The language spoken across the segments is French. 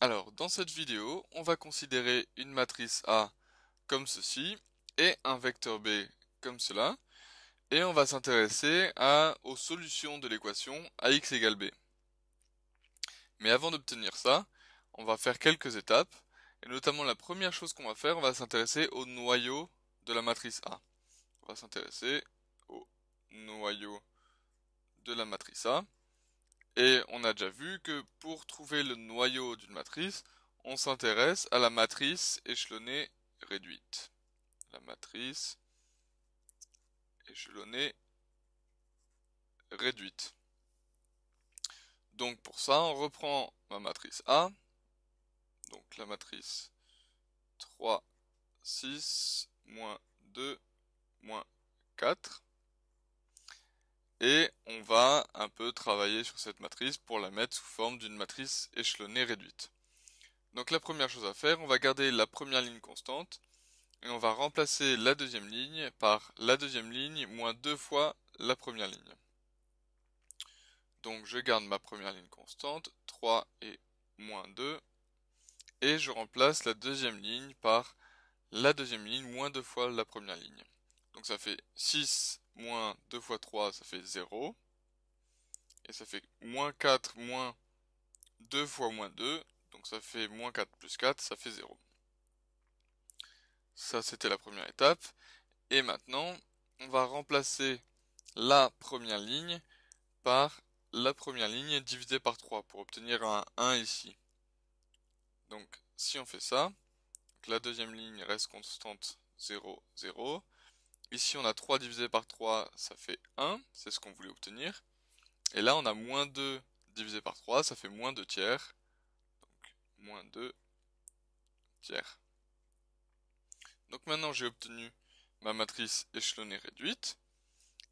Alors, dans cette vidéo, on va considérer une matrice A comme ceci et un vecteur B comme cela. Et on va s'intéresser aux solutions de l'équation AX égale B. Mais avant d'obtenir ça, on va faire quelques étapes. Et notamment la première chose qu'on va faire, on va s'intéresser au noyau de la matrice A. On va s'intéresser au noyau de la matrice A. Et on a déjà vu que pour trouver le noyau d'une matrice, on s'intéresse à la matrice échelonnée réduite. La matrice échelonnée réduite. Donc pour ça, on reprend ma matrice A, donc la matrice 3, 6, moins 2, moins 4 et on va un peu travailler sur cette matrice pour la mettre sous forme d'une matrice échelonnée réduite. Donc la première chose à faire, on va garder la première ligne constante et on va remplacer la deuxième ligne par la deuxième ligne moins deux fois la première ligne. Donc je garde ma première ligne constante, 3 et moins 2, et je remplace la deuxième ligne par la deuxième ligne moins deux fois la première ligne. Donc ça fait 6 moins 2 fois 3, ça fait 0. Et ça fait moins 4 moins 2 fois moins 2. Donc ça fait moins 4 plus 4, ça fait 0. Ça, c'était la première étape. Et maintenant, on va remplacer la première ligne par la première ligne divisée par 3 pour obtenir un 1 ici. Donc si on fait ça, la deuxième ligne reste constante 0, 0. Ici, on a 3 divisé par 3, ça fait 1, c'est ce qu'on voulait obtenir. Et là, on a moins 2 divisé par 3, ça fait moins 2 tiers. Donc, moins 2 tiers. Donc maintenant, j'ai obtenu ma matrice échelonnée réduite.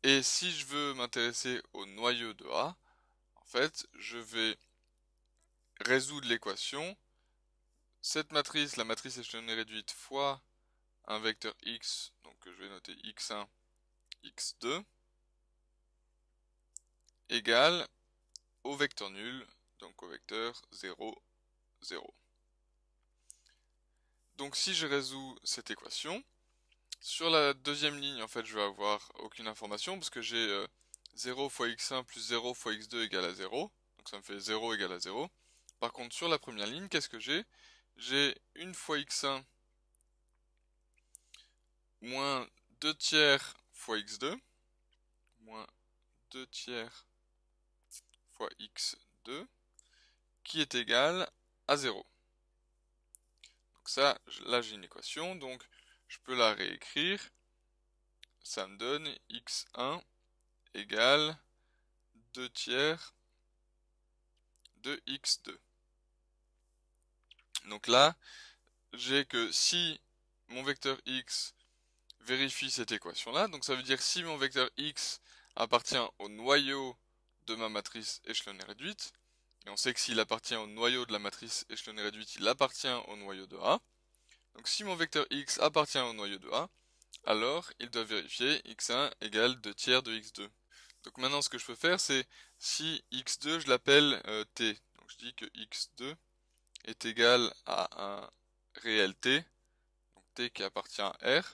Et si je veux m'intéresser au noyau de A, en fait, je vais résoudre l'équation. Cette matrice, la matrice échelonnée réduite, fois un vecteur x, donc je vais noter x1, x2, égal au vecteur nul, donc au vecteur 0, 0. Donc si je résous cette équation, sur la deuxième ligne, en fait, je vais avoir aucune information parce que j'ai 0 euh, fois x1 plus 0 fois x2 égale à 0. Donc ça me fait 0 égale à 0. Par contre, sur la première ligne, qu'est-ce que j'ai J'ai 1 fois x1 moins 2 tiers fois x2 moins 2 tiers fois x2 qui est égal à 0. Donc ça, là j'ai une équation, donc je peux la réécrire. Ça me donne x1 égale 2 tiers de x2. Donc là, j'ai que si mon vecteur x vérifie cette équation-là. Donc ça veut dire si mon vecteur x appartient au noyau de ma matrice échelonnée réduite, et on sait que s'il appartient au noyau de la matrice échelonnée réduite, il appartient au noyau de A. Donc si mon vecteur x appartient au noyau de A, alors il doit vérifier x1 égale 2 tiers de x2. Donc maintenant ce que je peux faire c'est si x2 je l'appelle euh, t. Donc je dis que x2 est égal à un réel t, donc t qui appartient à R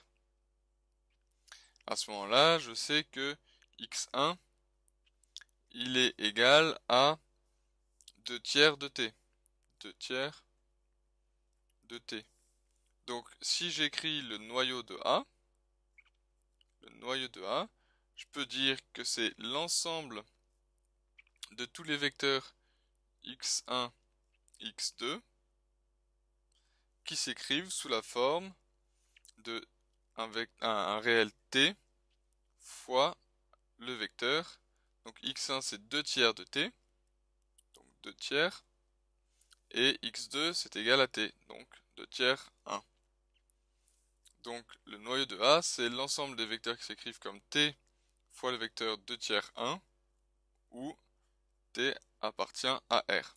à ce moment-là, je sais que x1, il est égal à 2 tiers de t. 2 tiers de t. Donc si j'écris le noyau de A, le noyau de A, je peux dire que c'est l'ensemble de tous les vecteurs x1, x2 qui s'écrivent sous la forme de un réel t fois le vecteur. Donc x1 c'est 2 tiers de t, donc 2 tiers, et x2 c'est égal à t, donc 2 tiers 1. Donc le noyau de A c'est l'ensemble des vecteurs qui s'écrivent comme t fois le vecteur 2 tiers 1, où t appartient à R.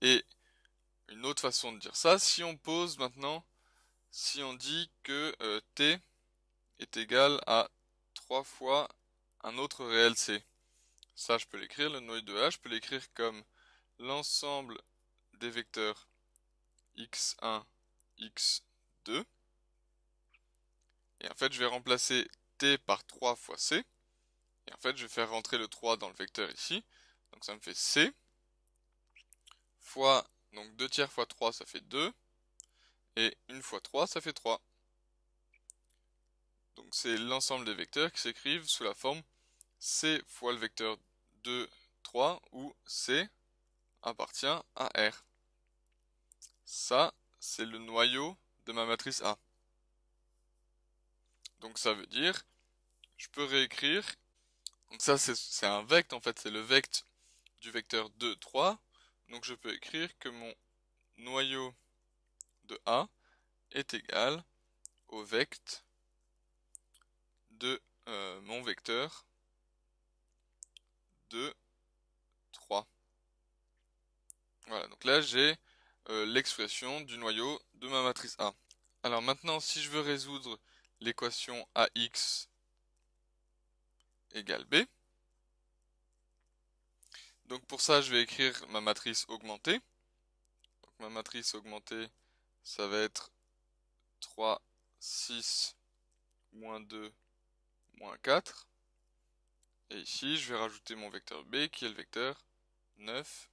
Et une autre façon de dire ça, si on pose maintenant si on dit que euh, t est égal à 3 fois un autre réel c. Ça, je peux l'écrire, le noyau de h je peux l'écrire comme l'ensemble des vecteurs x1, x2. Et en fait, je vais remplacer t par 3 fois c. Et en fait, je vais faire rentrer le 3 dans le vecteur ici. Donc ça me fait c fois, donc 2 tiers fois 3, ça fait 2. Et une fois 3, ça fait 3. Donc c'est l'ensemble des vecteurs qui s'écrivent sous la forme C fois le vecteur 2, 3, où C appartient à R. Ça, c'est le noyau de ma matrice A. Donc ça veut dire, je peux réécrire, donc ça c'est un vect en fait, c'est le vect du vecteur 2, 3, donc je peux écrire que mon noyau de A est égal au vecteur de euh, mon vecteur de 3. Voilà, donc là j'ai euh, l'expression du noyau de ma matrice A. Alors maintenant, si je veux résoudre l'équation AX égale B, donc pour ça je vais écrire ma matrice augmentée. Donc ma matrice augmentée ça va être 3, 6, moins 2, moins 4. Et ici, je vais rajouter mon vecteur B qui est le vecteur 9,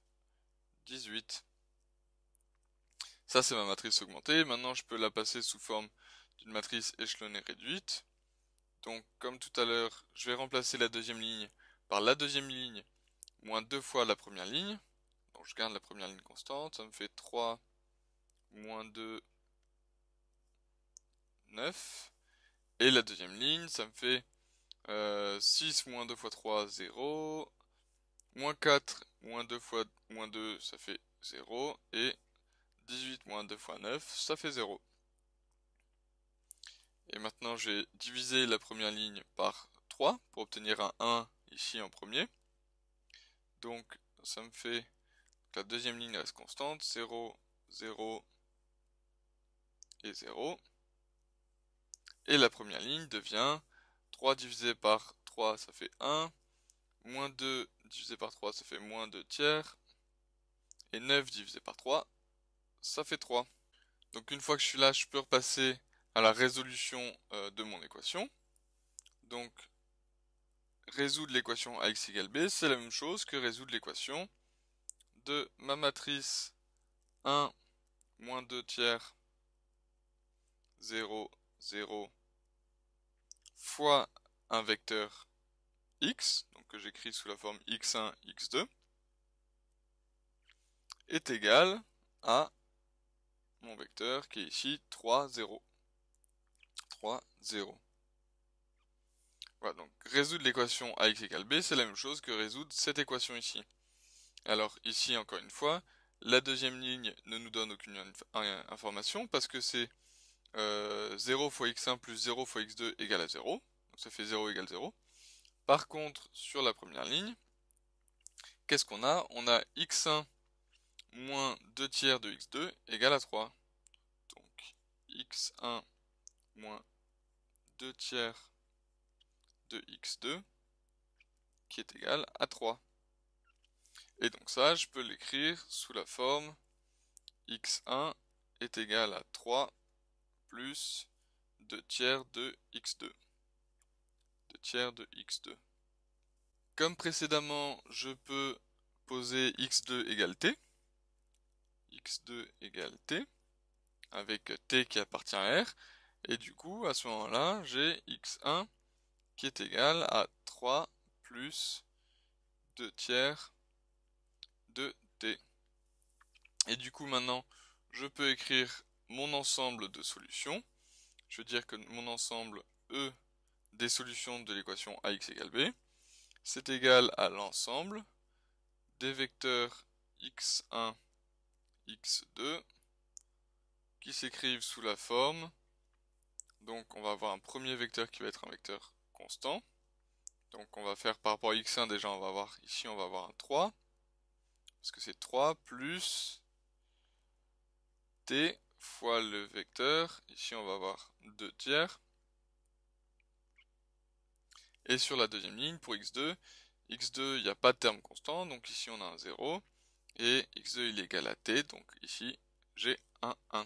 18. Ça, c'est ma matrice augmentée. Maintenant, je peux la passer sous forme d'une matrice échelonnée réduite. Donc, comme tout à l'heure, je vais remplacer la deuxième ligne par la deuxième ligne moins deux fois la première ligne. Donc, je garde la première ligne constante. Ça me fait 3 moins 2, 9. Et la deuxième ligne, ça me fait 6 euh, moins 2 fois 3, 0. Moins 4, moins 2 fois moins 2, ça fait 0. Et 18 moins 2 fois 9, ça fait 0. Et maintenant, j'ai divisé la première ligne par 3 pour obtenir un 1 ici en premier. Donc, ça me fait la deuxième ligne reste constante. 0, 0, et 0. Et la première ligne devient 3 divisé par 3, ça fait 1. Moins 2 divisé par 3, ça fait moins 2 tiers. Et 9 divisé par 3, ça fait 3. Donc une fois que je suis là, je peux repasser à la résolution euh, de mon équation. Donc résoudre l'équation ax égale b, c'est la même chose que résoudre l'équation de ma matrice 1 moins 2 tiers 0, 0 fois un vecteur x, donc que j'écris sous la forme x1, x2, est égal à mon vecteur qui est ici 3, 0. 3, 0. Voilà, donc résoudre l'équation ax égale b, c'est la même chose que résoudre cette équation ici. Alors ici, encore une fois, la deuxième ligne ne nous donne aucune information parce que c'est 0 euh, fois x1 plus 0 fois x2 égale à 0. Donc ça fait 0 égale 0. Par contre, sur la première ligne, qu'est-ce qu'on a On a x1 moins 2 tiers de x2 égale à 3. Donc x1 moins 2 tiers de x2 qui est égal à 3. Et donc ça, je peux l'écrire sous la forme x1 est égal à 3 plus 2 tiers de x2. 2 tiers de x2. Comme précédemment, je peux poser x2 égale t. x2 égale t, avec t qui appartient à r. Et du coup, à ce moment-là, j'ai x1 qui est égal à 3 plus 2 tiers de t. Et du coup, maintenant, je peux écrire mon ensemble de solutions. Je veux dire que mon ensemble E des solutions de l'équation ax égale b, c'est égal à l'ensemble des vecteurs x1, x2, qui s'écrivent sous la forme. Donc on va avoir un premier vecteur qui va être un vecteur constant. Donc on va faire par rapport à x1 déjà, on va avoir ici on va avoir un 3, parce que c'est 3 plus t fois le vecteur. Ici, on va avoir 2 tiers. Et sur la deuxième ligne, pour x2, x2, il n'y a pas de terme constant, donc ici on a un 0. Et x2, il est égal à t, donc ici, j'ai un 1.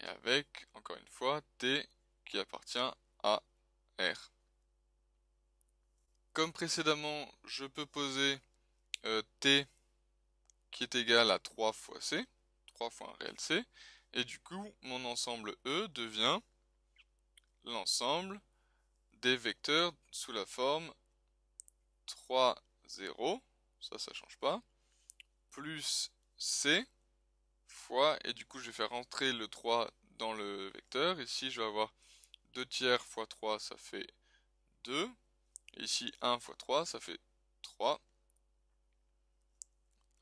Et avec, encore une fois, t qui appartient à r. Comme précédemment, je peux poser euh, t qui est égal à 3 fois c, 3 fois un réel c, et du coup, mon ensemble E devient l'ensemble des vecteurs sous la forme 3, 0, ça, ça change pas, plus C fois, et du coup je vais faire rentrer le 3 dans le vecteur, ici je vais avoir 2 tiers fois 3, ça fait 2, ici 1 fois 3, ça fait 3,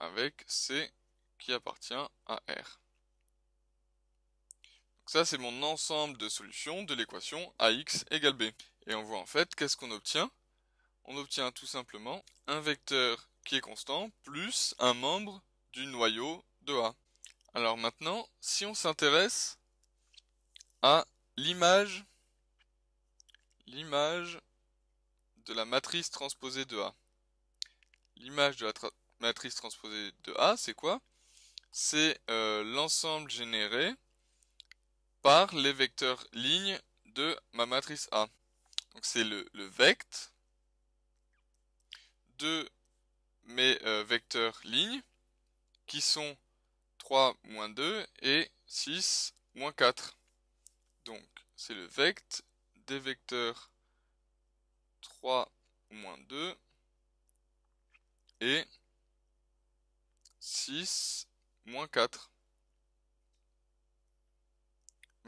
avec C qui appartient à R ça, c'est mon ensemble de solutions de l'équation AX égale B. Et on voit en fait, qu'est-ce qu'on obtient On obtient tout simplement un vecteur qui est constant plus un membre du noyau de A. Alors maintenant, si on s'intéresse à l'image l'image de la matrice transposée de A. L'image de la matrice transposée de A, c'est quoi C'est euh, l'ensemble généré les vecteurs lignes de ma matrice A. Donc c'est le, le vect de mes euh, vecteurs lignes qui sont 3 moins 2 et 6 moins 4. Donc c'est le vect des vecteurs 3 moins 2 et 6 moins 4.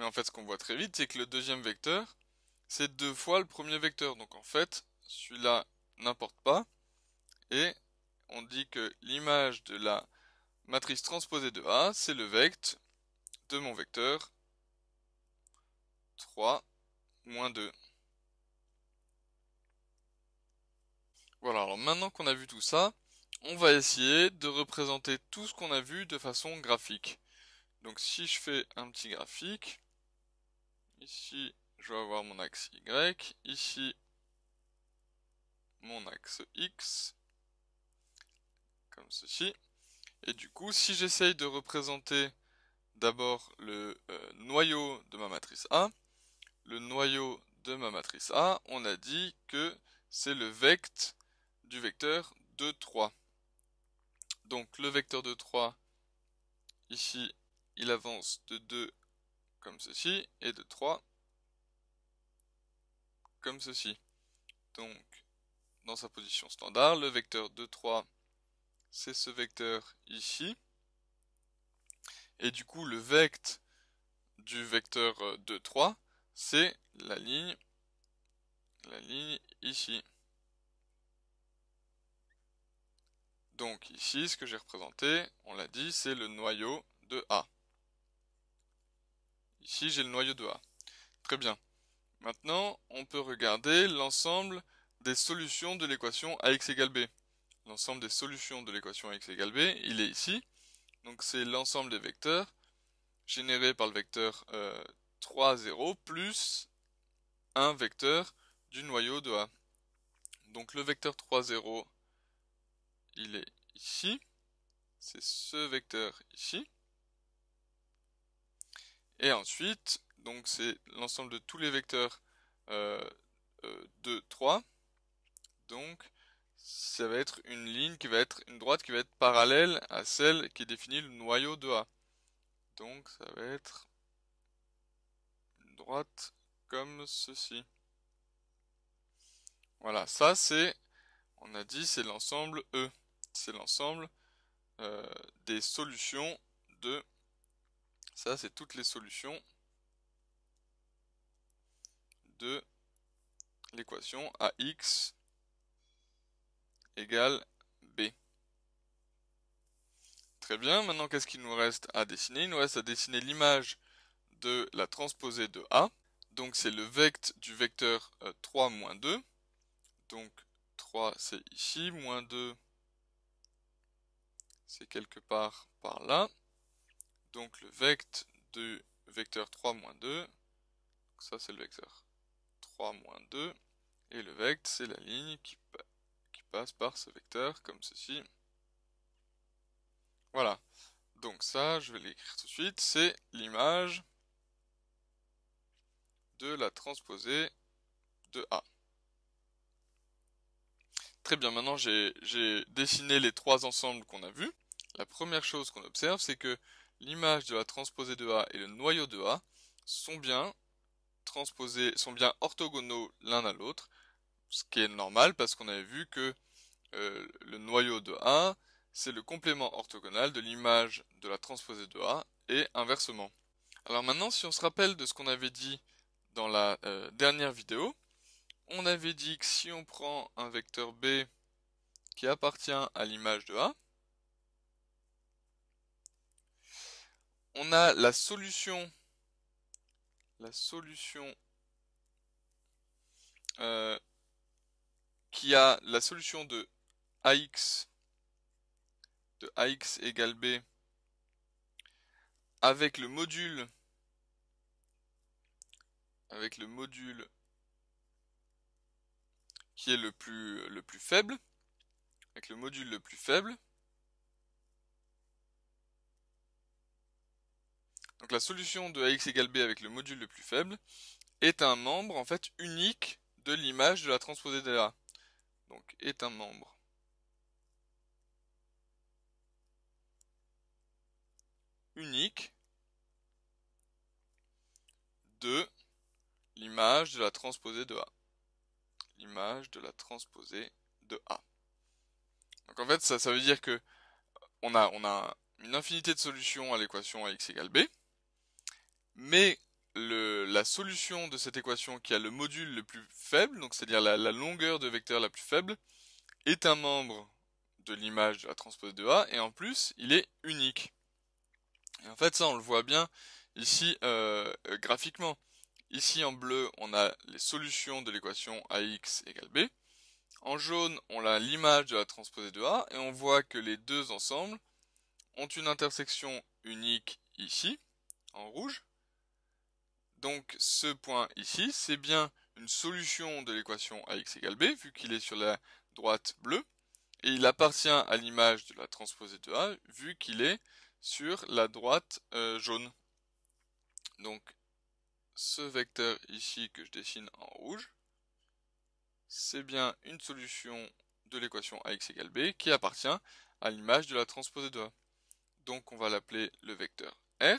Mais en fait, ce qu'on voit très vite, c'est que le deuxième vecteur, c'est deux fois le premier vecteur. Donc en fait, celui-là n'importe pas. Et on dit que l'image de la matrice transposée de A, c'est le vecte de mon vecteur 3 moins 2. Voilà, alors maintenant qu'on a vu tout ça, on va essayer de représenter tout ce qu'on a vu de façon graphique. Donc si je fais un petit graphique, Ici, je vais avoir mon axe Y. Ici, mon axe X. Comme ceci. Et du coup, si j'essaye de représenter d'abord le euh, noyau de ma matrice A, le noyau de ma matrice A, on a dit que c'est le vect du vecteur 2, 3. Donc le vecteur de 3, ici, il avance de 2 comme ceci, et de 3 comme ceci. Donc, dans sa position standard, le vecteur de 3, c'est ce vecteur ici. Et du coup, le vect du vecteur de 3, c'est la ligne, la ligne ici. Donc ici, ce que j'ai représenté, on l'a dit, c'est le noyau de A. Ici, j'ai le noyau de A. Très bien. Maintenant, on peut regarder l'ensemble des solutions de l'équation AX égale B. L'ensemble des solutions de l'équation AX égale B, il est ici. Donc c'est l'ensemble des vecteurs générés par le vecteur 3, euh, 0 plus un vecteur du noyau de A. Donc le vecteur 3, 0, il est ici. C'est ce vecteur ici. Et ensuite, donc c'est l'ensemble de tous les vecteurs 2, euh, 3. Euh, donc ça va être une ligne qui va être une droite qui va être parallèle à celle qui définit le noyau de A. Donc ça va être une droite comme ceci. Voilà, ça c'est, on a dit, c'est l'ensemble E. C'est l'ensemble euh, des solutions de ça, c'est toutes les solutions de l'équation AX égale B. Très bien, maintenant qu'est-ce qu'il nous reste à dessiner Il nous reste à dessiner l'image de la transposée de A. Donc c'est le vect du vecteur 3 euh, moins 2. Donc 3 c'est ici, moins 2 c'est quelque part par là. Donc le vect de vecteur 3 moins 2, ça c'est le vecteur 3 moins 2, et le vect c'est la ligne qui, qui passe par ce vecteur comme ceci. Voilà. Donc ça, je vais l'écrire tout de suite, c'est l'image de la transposée de A. Très bien, maintenant j'ai dessiné les trois ensembles qu'on a vus. La première chose qu'on observe, c'est que l'image de la transposée de A et le noyau de A sont bien sont bien orthogonaux l'un à l'autre, ce qui est normal parce qu'on avait vu que euh, le noyau de A, c'est le complément orthogonal de l'image de la transposée de A et inversement. Alors maintenant, si on se rappelle de ce qu'on avait dit dans la euh, dernière vidéo, on avait dit que si on prend un vecteur B qui appartient à l'image de A, on a la solution la solution euh, qui a la solution de ax de ax égale b avec le module avec le module qui est le plus le plus faible avec le module le plus faible Donc la solution de ax égale b avec le module le plus faible est un membre en fait unique de l'image de la transposée de A. Donc est un membre unique de l'image de la transposée de A. L'image de la transposée de A. Donc en fait, ça, ça veut dire que on a, on a une infinité de solutions à l'équation ax égale b mais la solution de cette équation qui a le module le plus faible, donc c'est-à-dire la, longueur de vecteur la plus faible, est un membre de l'image de la transposée de A, et en plus, il est unique. Et en fait, ça, on le voit bien ici euh, graphiquement. Ici, en bleu, on a les solutions de l'équation AX égale B. En jaune, on a l'image de la transposée de A, et on voit que les deux ensembles ont une intersection unique ici, en rouge, donc ce point ici, c'est bien une solution de l'équation ax égale b, vu qu'il est sur la droite bleue, et il appartient à l'image de la transposée de A, vu qu'il est sur la droite euh, jaune. Donc ce vecteur ici que je dessine en rouge, c'est bien une solution de l'équation ax égale b qui appartient à l'image de la transposée de A. Donc on va l'appeler le vecteur R.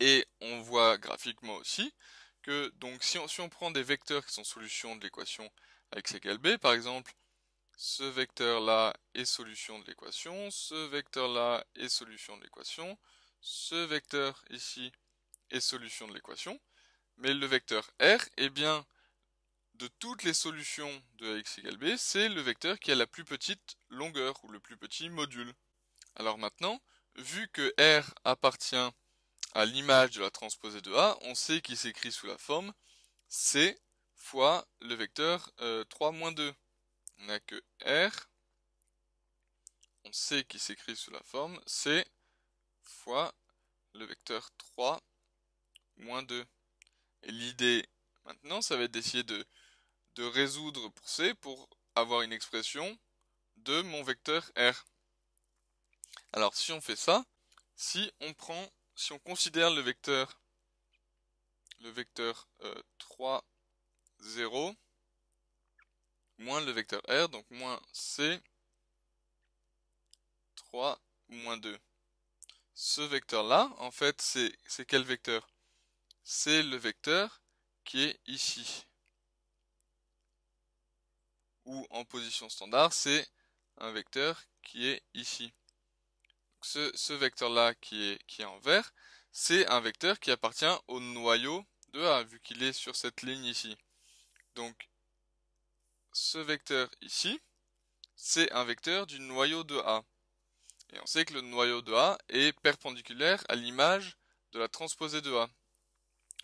Et on voit graphiquement aussi que donc si on, prend des vecteurs qui sont solutions de l'équation AX égale b, par exemple, ce vecteur-là est solution de l'équation, ce vecteur-là est solution de l'équation, ce vecteur ici est solution de l'équation, mais le vecteur r, eh bien, de toutes les solutions de AX égale b, c'est le vecteur qui a la plus petite longueur ou le plus petit module. Alors maintenant, vu que r appartient à l'image de la transposée de A, on sait qu'il s'écrit sous la forme C fois le vecteur 3 euh, moins 2. On n'a que R, on sait qu'il s'écrit sous la forme C fois le vecteur 3 moins 2. Et l'idée maintenant, ça va être d'essayer de, de résoudre pour C pour avoir une expression de mon vecteur R. Alors si on fait ça, si on prend si on considère le vecteur le vecteur 3, euh, 0, moins le vecteur R, donc moins C, 3, moins 2. Ce vecteur-là, en fait, c'est quel vecteur C'est le vecteur qui est ici. Ou en position standard, c'est un vecteur qui est ici ce, vecteur-là qui est, qui est en vert, c'est un vecteur qui appartient au noyau de A, vu qu'il est sur cette ligne ici. Donc ce vecteur ici, c'est un vecteur du noyau de A. Et on sait que le noyau de A est perpendiculaire à l'image de la transposée de A.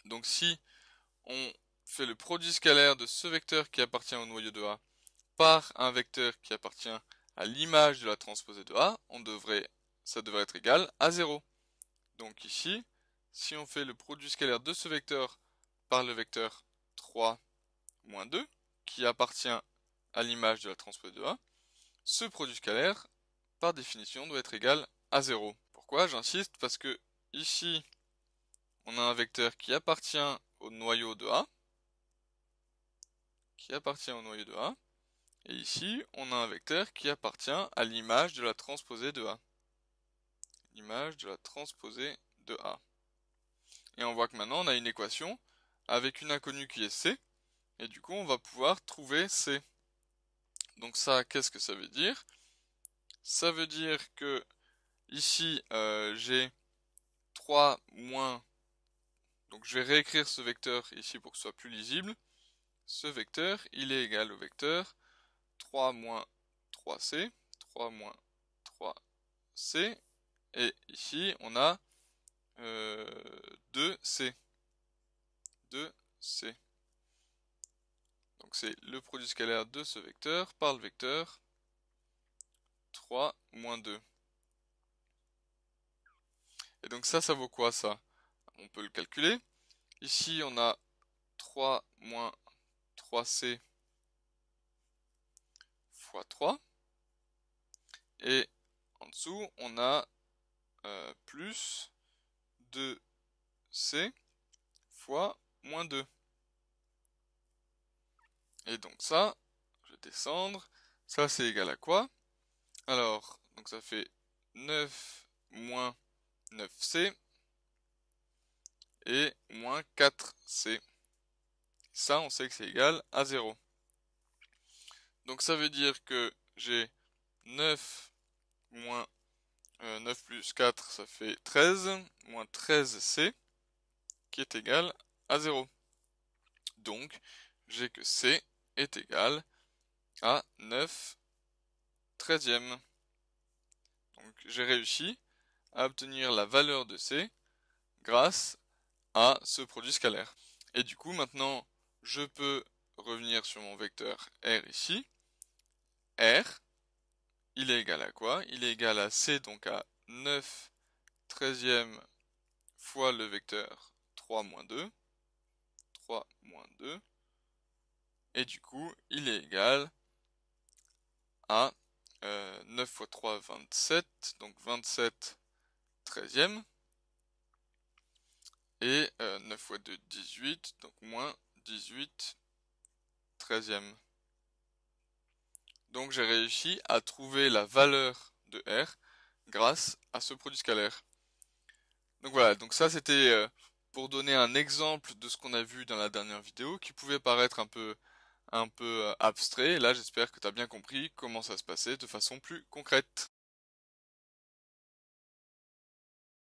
Donc si on fait le produit scalaire de ce vecteur qui appartient au noyau de A par un vecteur qui appartient à l'image de la transposée de A, on devrait ça devrait être égal à 0. Donc ici, si on fait le produit scalaire de ce vecteur par le vecteur 3 moins 2, qui appartient à l'image de la transposée de A, ce produit scalaire, par définition, doit être égal à 0. Pourquoi J'insiste parce que ici, on a un vecteur qui appartient au noyau de A, qui appartient au noyau de A, et ici, on a un vecteur qui appartient à l'image de la transposée de A image, de la transposée de A. Et on voit que maintenant on a une équation avec une inconnue qui est C, et du coup on va pouvoir trouver C. Donc ça, qu'est-ce que ça veut dire Ça veut dire que ici euh, j'ai 3 moins... Donc je vais réécrire ce vecteur ici pour que ce soit plus lisible. Ce vecteur, il est égal au vecteur 3 moins 3C, 3 moins 3C, et ici, on a 2C. Euh, 2C. Donc c'est le produit scalaire de ce vecteur par le vecteur 3 moins 2. Et donc ça, ça vaut quoi ça On peut le calculer. Ici, on a 3 moins 3C fois 3. Et en dessous, on a euh, plus 2c fois moins 2. Et donc ça, je vais descendre, ça c'est égal à quoi Alors, donc ça fait 9 moins 9c et moins 4c. Ça, on sait que c'est égal à 0. Donc ça veut dire que j'ai 9 moins 9 euh, plus 4, ça fait 13, moins 13C, qui est égal à 0. Donc, j'ai que C est égal à 9 treizièmes. Donc, j'ai réussi à obtenir la valeur de C grâce à ce produit scalaire. Et du coup, maintenant, je peux revenir sur mon vecteur R ici. R, il est égal à quoi Il est égal à c, donc à 9 13e fois le vecteur 3 moins 2. 3 2. Et du coup, il est égal à 9 euh, fois 3, 27. Donc 27 13e Et 9 euh, fois 2, 18. Donc moins 18 13e donc j'ai réussi à trouver la valeur de R grâce à ce produit scalaire. Donc voilà, donc ça c'était euh, pour donner un exemple de ce qu'on a vu dans la dernière vidéo qui pouvait paraître un peu un peu euh, abstrait. Là, j'espère que tu as bien compris comment ça se passait de façon plus concrète.